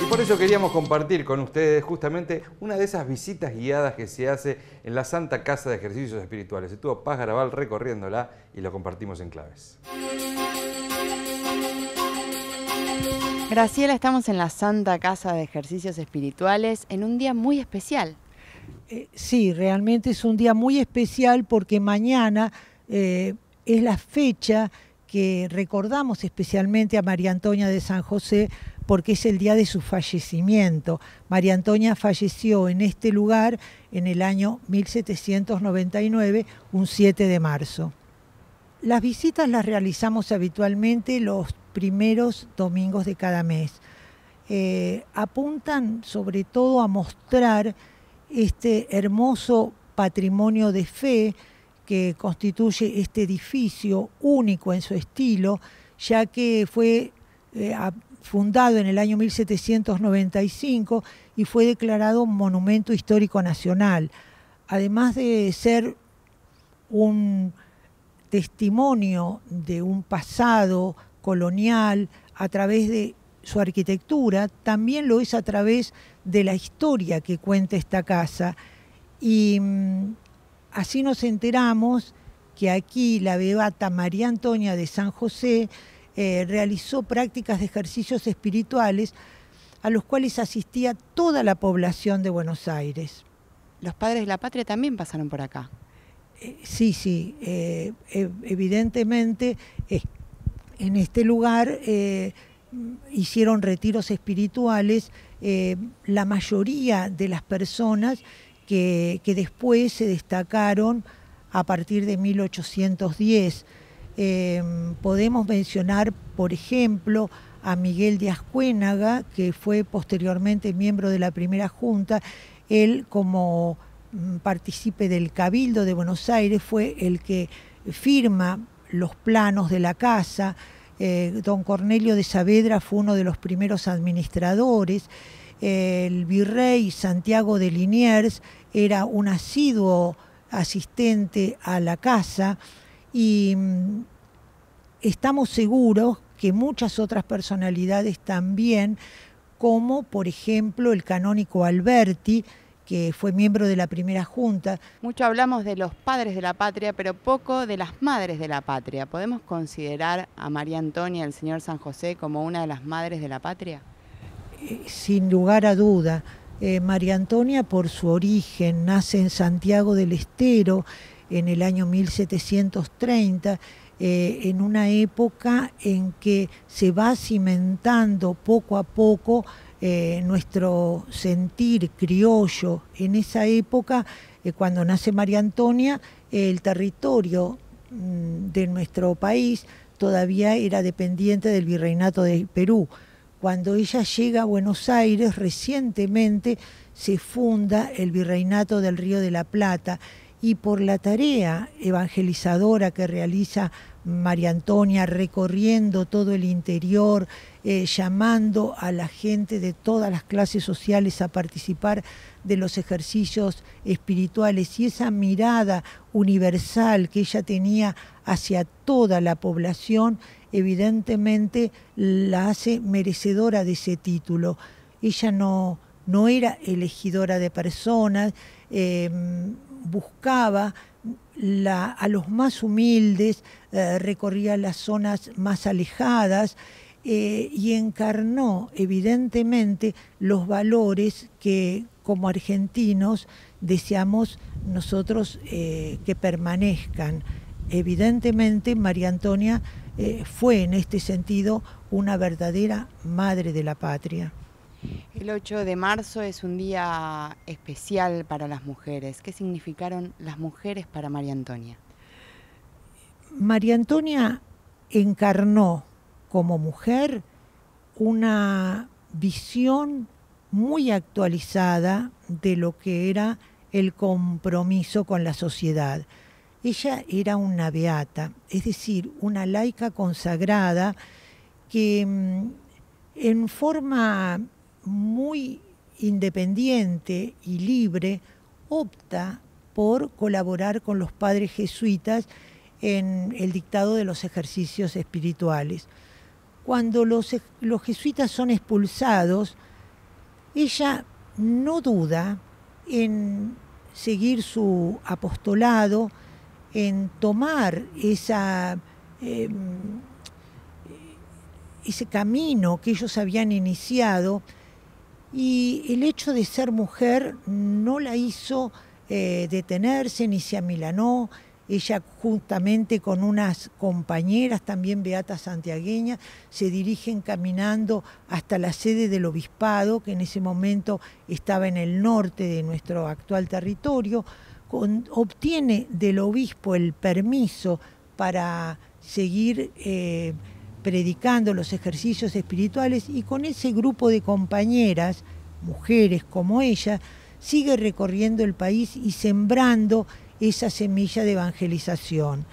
Y por eso queríamos compartir con ustedes justamente una de esas visitas guiadas que se hace en la Santa Casa de Ejercicios Espirituales. Estuvo Paz Garabal recorriéndola y lo compartimos en claves. Graciela, estamos en la Santa Casa de Ejercicios Espirituales en un día muy especial. Eh, sí, realmente es un día muy especial porque mañana eh, es la fecha que recordamos especialmente a María Antonia de San José porque es el día de su fallecimiento. María Antonia falleció en este lugar en el año 1799, un 7 de marzo. Las visitas las realizamos habitualmente los primeros domingos de cada mes. Eh, apuntan sobre todo a mostrar este hermoso patrimonio de fe, que constituye este edificio único en su estilo, ya que fue eh, fundado en el año 1795 y fue declarado Monumento Histórico Nacional. Además de ser un testimonio de un pasado colonial a través de su arquitectura, también lo es a través de la historia que cuenta esta casa. Y mm, Así nos enteramos que aquí la bebata María Antonia de San José eh, realizó prácticas de ejercicios espirituales a los cuales asistía toda la población de Buenos Aires. Los padres de la patria también pasaron por acá. Eh, sí, sí, eh, evidentemente en este lugar hicieron retiros espirituales la mayoría de las personas que, después se destacaron a partir de 1810. Em, podemos mencionar, por ejemplo, a Miguel Díaz Cuénaga, que fue posteriormente miembro de la primera junta. Él, como mm, partícipe del Cabildo de Buenos Aires, fue el que firma los planos de la casa. Eh, don Cornelio de Saavedra fue uno de los primeros administradores el virrey Santiago de Liniers era un asiduo asistente a la casa y mm, estamos seguros que muchas otras personalidades también, como por ejemplo el canónico Alberti, que fue miembro de la primera junta. Mucho hablamos de los padres de la patria, pero poco de las madres de la patria. ¿Podemos considerar a María Antonia, el señor San José, como una de las madres de la patria? sin lugar a duda. Eh, María Antonia, por su origen, nace en Santiago del Estero en el año 1730, eh, en una época en que se va cimentando poco a poco eh, nuestro sentir criollo. En esa época, cuando nace María Antonia, el territorio mm, de nuestro país todavía era dependiente del virreinato del Perú. Cuando ella llega a Buenos Aires, recientemente se funda el Virreinato del Río de la Plata y por la tarea evangelizadora que realiza María Antonia recorriendo todo el interior, eh, llamando a la gente de todas las clases sociales a participar de los ejercicios espirituales y esa mirada universal que ella tenía hacia toda la población, evidentemente la hace merecedora de ese título. Ella no, no era elegidora de personas, em, buscaba a los más humildes, eh, recorría las zonas más alejadas eh, y encarnó evidentemente los valores que como argentinos deseamos nosotros eh, que permanezcan. Evidentemente María Antonia eh, fue en este sentido una verdadera madre de la patria. El 8 de marzo es un día especial para las mujeres. ¿Qué significaron las mujeres para María Antonia? María Antonia encarnó como mujer una visión muy actualizada de lo que era el compromiso con la sociedad. Ella era una beata, es decir, una laica consagrada que mm, en forma muy independiente y libre opta por colaborar con los padres jesuitas en el dictado de los ejercicios espirituales cuando los, jesuitas son expulsados, ella no duda en seguir su apostolado, en tomar em, ese camino que ellos habían iniciado y el hecho de ser mujer no la hizo eh, detenerse ni se amilanó, ella juntamente con unas compañeras, también beatas santiagueñas, se dirigen caminando hasta la sede del obispado, que en ese momento estaba en el norte de nuestro actual territorio, obtiene del obispo el permiso para seguir eh, predicando los ejercicios espirituales y con ese grupo de compañeras, mujeres como ella, sigue recorriendo el país y sembrando esa semilla de evangelización.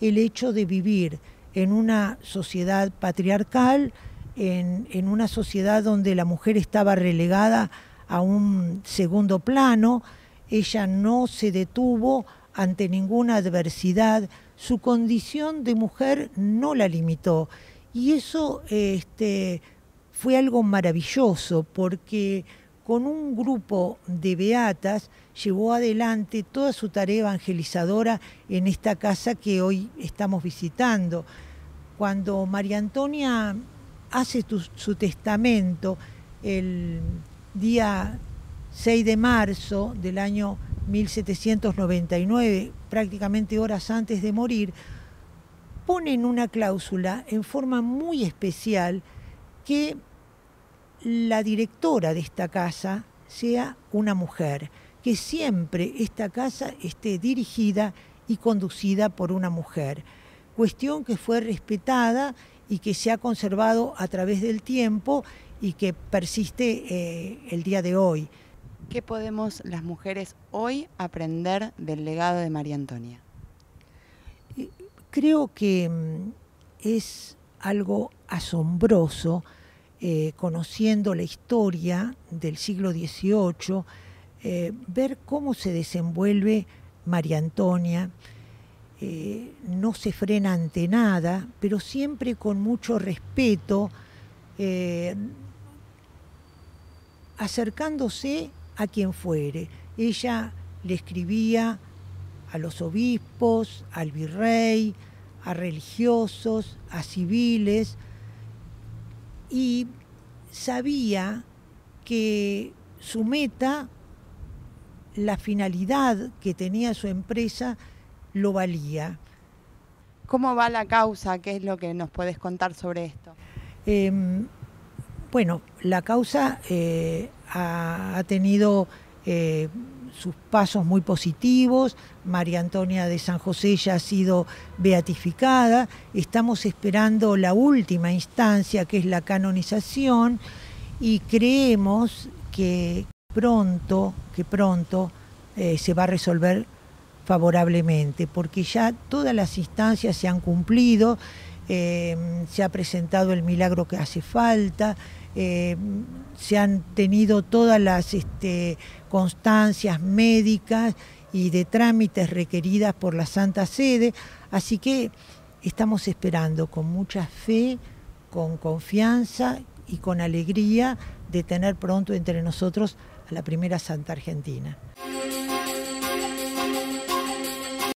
El hecho de vivir en una sociedad patriarcal, en, una sociedad donde la mujer estaba relegada a un segundo plano, ella no se detuvo ante ninguna adversidad, su condición de mujer no la limitó. Y eso este, fue algo maravilloso porque con un grupo de beatas llevó adelante toda su tarea evangelizadora en esta casa que hoy estamos visitando. Cuando María Antonia hace su testamento el día 6 de marzo del año 1799, prácticamente horas antes de morir, ponen una cláusula en forma muy especial que la directora de esta casa sea una mujer, que siempre esta casa esté dirigida y conducida por una mujer. Cuestión que fue respetada y que se ha conservado a través del tiempo y que persiste eh, el día de hoy. ¿Qué podemos las mujeres hoy aprender del legado de María Antonia? Eh, creo que mm, es algo asombroso eh, conociendo la historia del siglo XVIII, eh, ver cómo se desenvuelve María Antonia, eh, no se frena ante nada, pero siempre con mucho respeto, acercándose a quien fuere. Ella le escribía a los obispos, al virrey, a religiosos, a civiles, y sabía que su meta, la finalidad que tenía su empresa, lo valía. ¿Cómo va la causa? ¿Qué es lo que nos puedes contar sobre esto? Em, bueno, la causa eh, ha, tenido eh, sus pasos muy positivos. María Antonia de San José ya ha sido beatificada. Estamos esperando la última instancia, que es la canonización, y creemos que pronto, que pronto eh, se va a resolver favorablemente, porque ya todas las instancias se han cumplido eh, se ha presentado el milagro que hace falta, eh, se han tenido todas las este, constancias médicas y de trámites requeridas por la Santa Sede, así que estamos esperando con mucha fe, con confianza y con alegría de tener pronto entre nosotros a la primera Santa Argentina.